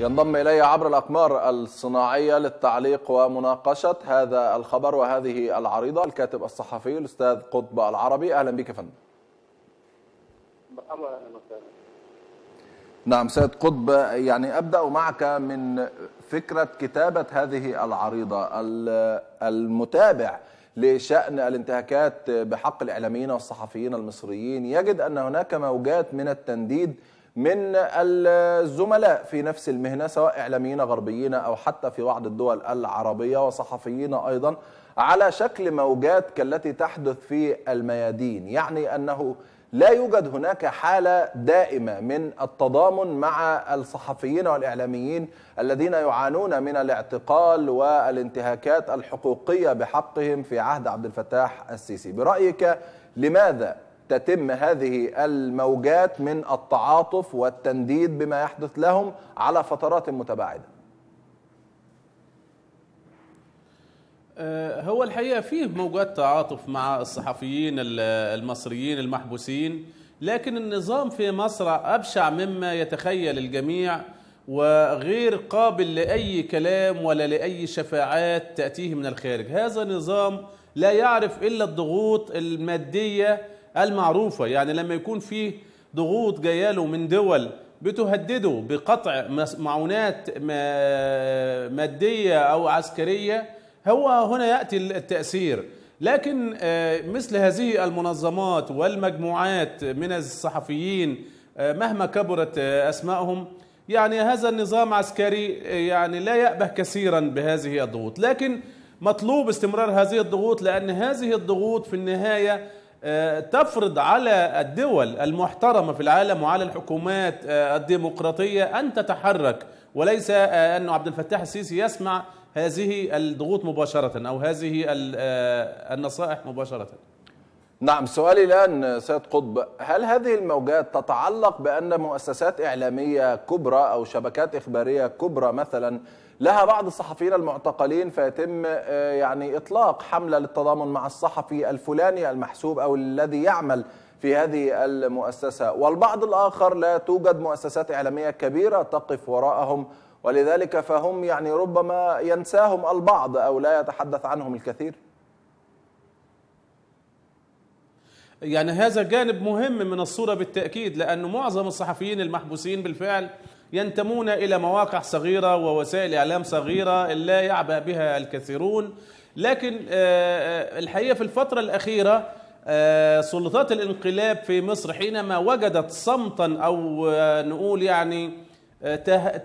ينضم إلي عبر الأقمار الصناعية للتعليق ومناقشة هذا الخبر وهذه العريضة الكاتب الصحفي الأستاذ قطب العربي أهلا بك فندم نعم سيد قطب يعني أبدأ معك من فكرة كتابة هذه العريضة المتابع لشأن الانتهاكات بحق الإعلاميين والصحفيين المصريين يجد أن هناك موجات من التنديد من الزملاء في نفس المهنة سواء إعلاميين غربيين أو حتى في بعض الدول العربية وصحفيين أيضا على شكل موجات كالتي تحدث في الميادين يعني أنه لا يوجد هناك حالة دائمة من التضامن مع الصحفيين والإعلاميين الذين يعانون من الاعتقال والانتهاكات الحقوقية بحقهم في عهد عبد الفتاح السيسي برأيك لماذا تتم هذه الموجات من التعاطف والتنديد بما يحدث لهم على فترات متباعده آه، هو الحقيقه فيه موجات تعاطف مع الصحفيين المصريين المحبوسين لكن النظام في مصر ابشع مما يتخيل الجميع وغير قابل لاي كلام ولا لاي شفاعات تاتيه من الخارج هذا نظام لا يعرف الا الضغوط الماديه المعروفة يعني لما يكون فيه ضغوط له من دول بتهدده بقطع معونات مادية أو عسكرية هو هنا يأتي التأثير لكن آه، مثل هذه المنظمات والمجموعات من الصحفيين آه، مهما كبرت آه، أسمائهم يعني هذا النظام عسكري يعني لا يأبه كثيرا بهذه الضغوط لكن مطلوب استمرار هذه الضغوط لأن هذه الضغوط في النهاية آه، تفرض على الدول المحترمه في العالم وعلى الحكومات آه، الديمقراطيه ان تتحرك وليس آه، انه عبد الفتاح السيسي يسمع هذه الضغوط مباشره او هذه النصائح مباشره. نعم سؤالي الآن سيد قطب هل هذه الموجات تتعلق بأن مؤسسات إعلامية كبرى أو شبكات إخبارية كبرى مثلا لها بعض الصحفيين المعتقلين فيتم آه، يعني إطلاق حملة للتضامن مع الصحفي الفلاني المحسوب أو الذي يعمل في هذه المؤسسة والبعض الآخر لا توجد مؤسسات إعلامية كبيرة تقف وراءهم ولذلك فهم يعني ربما ينساهم البعض أو لا يتحدث عنهم الكثير يعني هذا جانب مهم من الصورة بالتأكيد لأن معظم الصحفيين المحبوسين بالفعل ينتمون إلى مواقع صغيرة ووسائل إعلام صغيرة لا يعبأ بها الكثيرون لكن آه، آه، الحقيقة في الفترة الأخيرة آه، سلطات الانقلاب في مصر حينما وجدت صمتا أو نقول يعني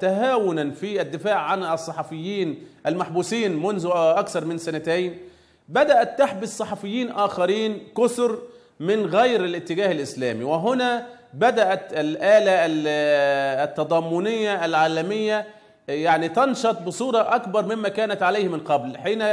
تهاونا في الدفاع عن الصحفيين المحبوسين منذ أكثر من سنتين بدأت تحبس صحفيين آخرين كسر من غير الاتجاه الإسلامي وهنا بدأت الآلة التضامنية العالمية يعني تنشط بصورة أكبر مما كانت عليه من قبل حين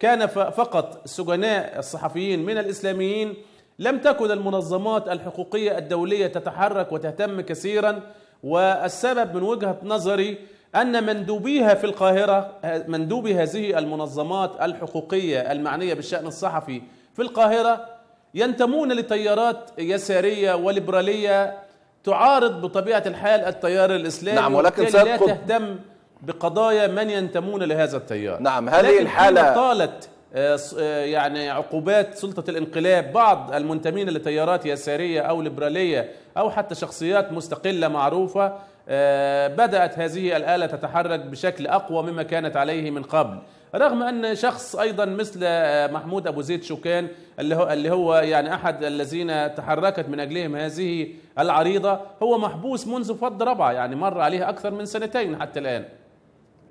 كان فقط السجناء الصحفيين من الإسلاميين لم تكن المنظمات الحقوقية الدولية تتحرك وتهتم كثيرا والسبب من وجهة نظري أن مندوبيها في القاهرة مندوبي هذه المنظمات الحقوقية المعنية بالشأن الصحفي في القاهرة ينتمون لتيارات يساريه وليبراليه تعارض بطبيعه الحال التيار الاسلامي نعم ولكن لا تهتم بقضايا من ينتمون لهذا التيار نعم هذه الحاله طالت آه، آه، يعني عقوبات سلطة الانقلاب بعض المنتمين لتيارات يسارية أو ليبرالية أو حتى شخصيات مستقلة معروفة آه، بدأت هذه الآلة تتحرك بشكل أقوى مما كانت عليه من قبل رغم أن شخص أيضا مثل آه، محمود أبو زيد شوكان اللي هو, يعني أحد الذين تحركت من أجلهم هذه العريضة هو محبوس منذ فض ربع يعني مر عليه أكثر من سنتين حتى الآن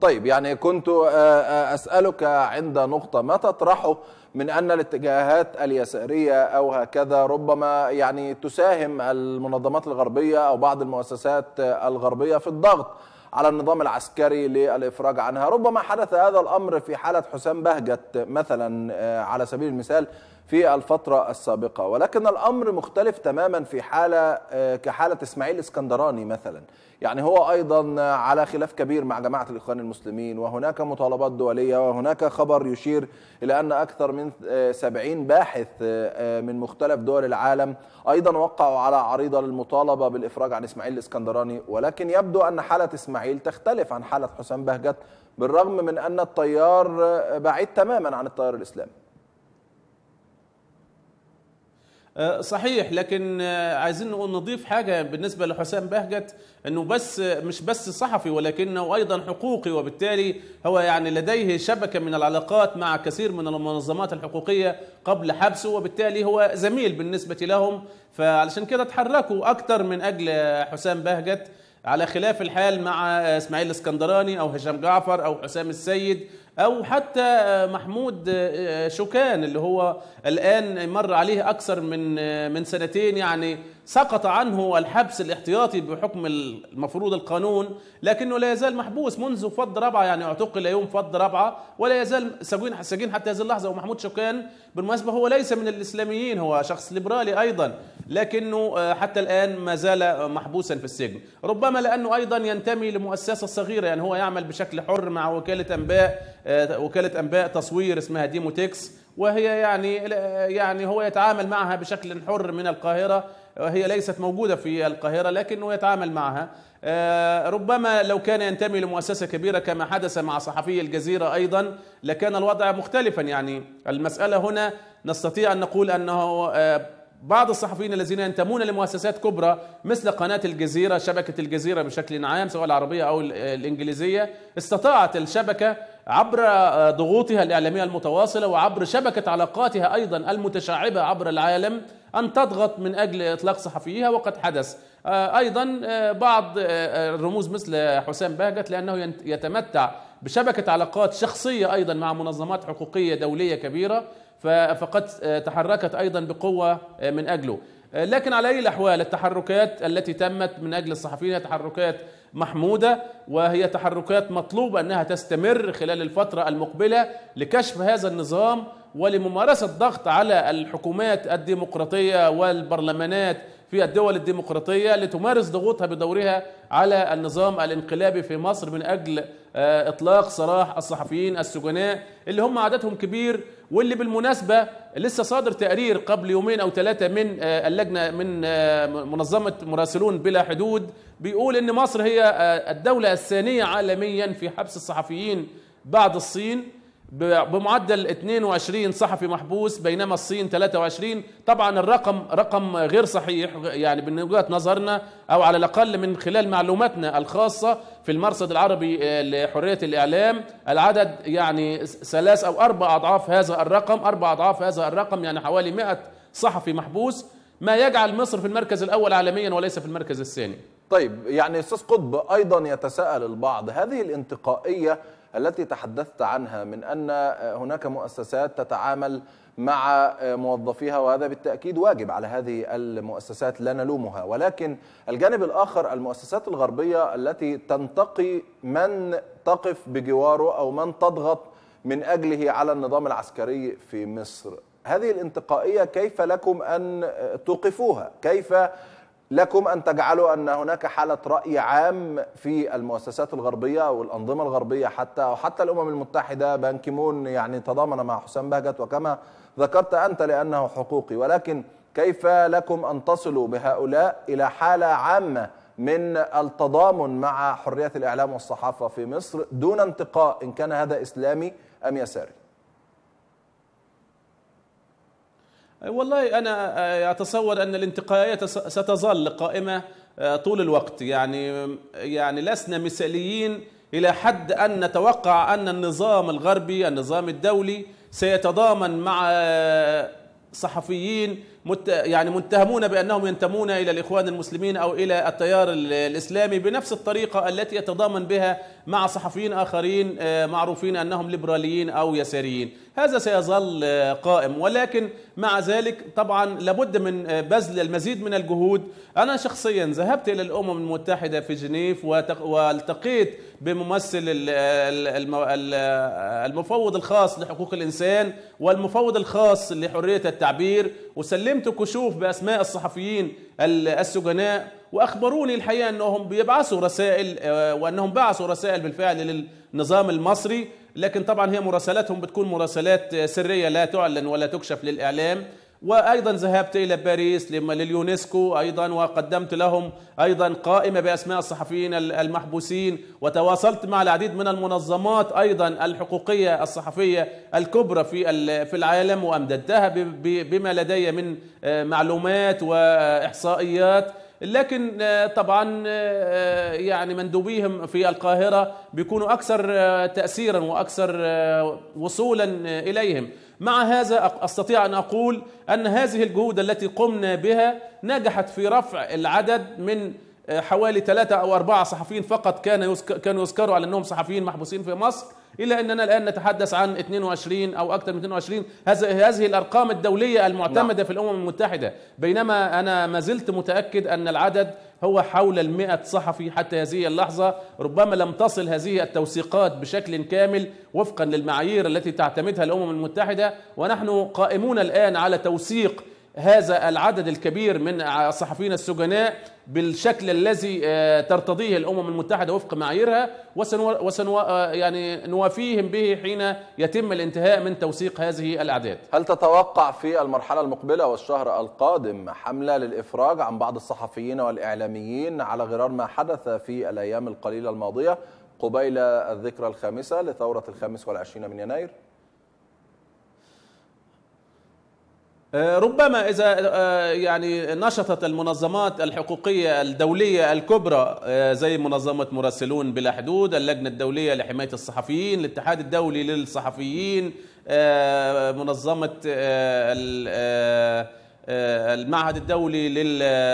طيب يعني كنت آه، آه، أسألك عند نقطة ما تطرحه من أن الاتجاهات اليسارية أو هكذا ربما يعني تساهم المنظمات الغربية أو بعض المؤسسات الغربية في الضغط على النظام العسكري للإفراج عنها ربما حدث هذا الأمر في حالة حسام بهجت مثلا آه، على سبيل المثال في الفترة السابقة ولكن الأمر مختلف تماما في حالة آه، كحالة إسماعيل اسكندراني مثلا يعني هو أيضا على خلاف كبير مع جماعة الإخوان المسلمين وهناك مطالبات دولية وهناك خبر يشير إلى أن أكثر من 70 آه، باحث آه، من مختلف دول العالم أيضا وقعوا على عريضة للمطالبة بالإفراج عن إسماعيل الاسكندراني ولكن يبدو أن حالة إسماعيل تختلف عن حالة حسام بهجت بالرغم من أن التيار بعيد تماما عن التيار الإسلامي آه، صحيح لكن آه، عايزين نقول نضيف حاجه بالنسبه لحسام بهجت انه بس آه، مش بس صحفي ولكنه ايضا حقوقي وبالتالي هو يعني لديه شبكه من العلاقات مع كثير من المنظمات الحقوقيه قبل حبسه وبالتالي هو زميل بالنسبه لهم فعلشان كده تحركوا أكثر من اجل حسام بهجت على خلاف الحال مع اسماعيل الاسكندراني او هشام جعفر او حسام السيد او حتى محمود آه، آه، شوكان اللي هو الان مر عليه اكثر من آه، من سنتين يعني سقط عنه الحبس الاحتياطي بحكم المفروض القانون لكنه لا يزال محبوس منذ فض رابعه يعني اعتقل يوم فض رابعه ولا يزال سجين حتى هذه اللحظه ومحمود شوكان بالمناسبه هو ليس من الاسلاميين هو شخص ليبرالي ايضا لكنه آه، حتى الان ما زال محبوسا في السجن ربما لانه ايضا ينتمي لمؤسسه صغيره يعني هو يعمل بشكل حر مع وكاله انباء آه، وكاله انباء تصوير اسمها ديموتكس وهي يعني آه، يعني هو يتعامل معها بشكل حر من القاهره هي ليست موجودة في القاهرة لكنه يتعامل معها آه، ربما لو كان ينتمي لمؤسسة كبيرة كما حدث مع صحفي الجزيرة أيضا لكان الوضع مختلفا يعني المسألة هنا نستطيع أن نقول أنه آه، بعض الصحفيين الذين ينتمون لمؤسسات كبرى مثل قناة الجزيرة شبكة الجزيرة بشكل عام سواء العربية أو الإنجليزية استطاعت الشبكة عبر آه، ضغوطها الإعلامية المتواصلة وعبر شبكة علاقاتها أيضا المتشعبة عبر العالم أن تضغط من أجل إطلاق صحفيها وقد حدث آه، أيضا آه، بعض آه، الرموز مثل حسام بهجت لأنه يتمتع بشبكة علاقات شخصية أيضا مع منظمات حقوقية دولية كبيرة فقد تحركت أيضا بقوة من أجله لكن على اي الاحوال التحركات التي تمت من اجل الصحفيين هي تحركات محموده وهي تحركات مطلوبه انها تستمر خلال الفتره المقبله لكشف هذا النظام ولممارسه ضغط على الحكومات الديمقراطيه والبرلمانات في الدول الديمقراطيه لتمارس ضغوطها بدورها على النظام الانقلابي في مصر من اجل آه، اطلاق سراح الصحفيين السجناء اللي هم عددهم كبير واللي بالمناسبه لسه صادر تقرير قبل يومين او ثلاثه من آه، اللجنه من آه، منظمه مراسلون بلا حدود بيقول ان مصر هي الدوله الثانيه عالميا في حبس الصحفيين بعد الصين بمعدل 22 صحفي محبوس بينما الصين 23 طبعا الرقم رقم غير صحيح يعني من وجهه نظرنا او على الاقل من خلال معلوماتنا الخاصه في المرصد العربي آه، لحريه الاعلام العدد يعني ثلاث او اربع اضعاف هذا الرقم اربع اضعاف هذا الرقم يعني حوالي 100 صحفي محبوس ما يجعل مصر في المركز الاول عالميا وليس في المركز الثاني طيب يعني استاذ قطب ايضا يتساءل البعض هذه الانتقائيه التي تحدثت عنها من أن هناك مؤسسات تتعامل مع موظفيها وهذا بالتأكيد واجب على هذه المؤسسات لا نلومها ولكن الجانب الآخر المؤسسات الغربية التي تنتقي من تقف بجواره أو من تضغط من أجله على النظام العسكري في مصر هذه الانتقائية كيف لكم أن توقفوها كيف لكم أن تجعلوا أن هناك حالة رأي عام في المؤسسات الغربية أو الأنظمة الغربية حتى أو حتى الأمم المتحدة بانكيمون يعني تضامن مع حسام بهجت وكما ذكرت أنت لأنه حقوقي ولكن كيف لكم أن تصلوا بهؤلاء إلى حالة عامة من التضامن مع حرية الإعلام والصحافة في مصر دون انتقاء إن كان هذا إسلامي أم يساري والله أنا أتصور أن الانتقائية ستظل قائمة أه، طول الوقت يعني يعني لسنا مثاليين إلى حد أن نتوقع أن النظام الغربي النظام الدولي سيتضامن مع أه، صحفيين مت يعني متهمون بانهم ينتمون الى الاخوان المسلمين او الى التيار الاسلامي بنفس الطريقه التي يتضامن بها مع صحفيين اخرين آه، معروفين انهم ليبراليين او يساريين، هذا سيظل آه، قائم ولكن مع ذلك طبعا لابد من آه، بذل المزيد من الجهود، انا شخصيا ذهبت الى الامم المتحده في جنيف والتقيت بممثل المفوض الخاص لحقوق الانسان والمفوض الخاص لحريه التعبير وسلمت قدمت كشوف باسماء الصحفيين السجناء واخبروني الحقيقه انهم بيبعثوا رسائل آه، وانهم بعثوا رسائل بالفعل للنظام المصري لكن طبعا هي مراسلاتهم بتكون مراسلات آه، سريه لا تعلن ولا تكشف للاعلام وايضا ذهبت الى باريس لليونسكو ايضا وقدمت لهم ايضا قائمه باسماء الصحفيين المحبوسين وتواصلت مع العديد من المنظمات ايضا الحقوقيه الصحفيه الكبرى في في العالم وامددتها بما لدي من آه، معلومات واحصائيات لكن آه، طبعا آه، يعني مندوبيهم في القاهره بيكونوا اكثر تاثيرا واكثر وصولا اليهم مع هذا استطيع ان اقول ان هذه الجهود التي قمنا بها نجحت في رفع العدد من آه، حوالي ثلاثة أو أربعة صحفيين فقط كان كانوا يذكروا على أنهم صحفيين محبوسين في مصر إلا أننا الآن نتحدث عن 22 أو أكثر من 22 هذه الأرقام الدولية المعتمدة لا. نعم. في الأمم المتحدة بينما أنا ما زلت متأكد أن العدد هو حول ال صحفي حتى هذه اللحظة ربما لم تصل هذه التوثيقات بشكل كامل وفقا للمعايير التي تعتمدها الأمم المتحدة ونحن قائمون الآن على توثيق هذا العدد الكبير من الصحفيين السجناء بالشكل الذي آه، ترتضيه الامم المتحده وفق معاييرها وسنو, وسنو آه، يعني نوافيهم به حين يتم الانتهاء من توثيق هذه الاعداد. هل تتوقع في المرحله المقبله والشهر القادم حمله للافراج عن بعض الصحفيين والاعلاميين على غرار ما حدث في الايام القليله الماضيه قبيل الذكرى الخامسه لثوره الخامس والعشرين من يناير؟ آه، ربما اذا آه، يعني نشطت المنظمات الحقوقيه الدوليه الكبرى آه، زي منظمه مراسلون بلا حدود، اللجنه الدوليه لحمايه الصحفيين، الاتحاد الدولي للصحفيين، منظمه المعهد الدولي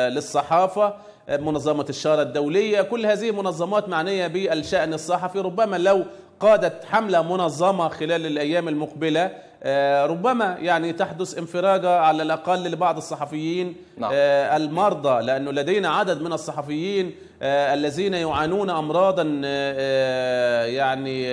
للصحافه، منظمه الشاره الدوليه، كل هذه منظمات معنيه بالشان الصحفي، ربما لو قادت حملة منظمة خلال الأيام المقبلة آه، ربما يعني تحدث انفراجة على الأقل لبعض الصحفيين نعم. آه، المرضى لأنه لدينا عدد من الصحفيين آه، الذين يعانون امراضا آه، آه، يعني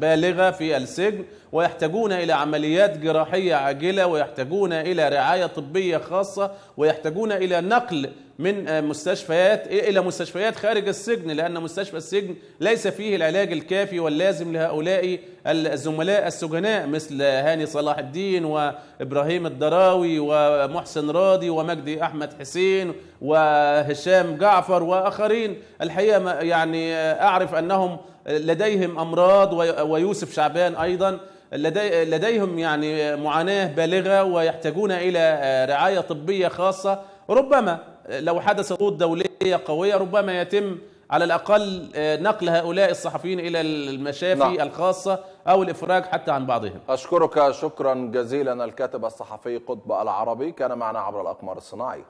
بالغه في السجن ويحتاجون الى عمليات جراحيه عاجله ويحتاجون الى رعايه طبيه خاصه ويحتاجون الى نقل من مستشفيات الى مستشفيات خارج السجن لان مستشفى السجن ليس فيه العلاج الكافي واللازم لهؤلاء الزملاء السجناء مثل هاني صلاح الدين وابراهيم الدراوي ومحسن راضي ومجدي احمد حسين وهشام جعفر واخرين الحقيقه يعني اعرف انهم لديهم امراض ويوسف شعبان ايضا لدي لديهم يعني معاناه بالغه ويحتاجون الى رعايه طبيه خاصه ربما لو حدث ضغوط دوليه قويه ربما يتم على الاقل آه، نقل هؤلاء الصحفيين الى المشافي نعم. الخاصه او الافراج حتى عن بعضهم. اشكرك شكرا جزيلا الكاتب الصحفي قطب العربي كان معنا عبر الاقمار الصناعي.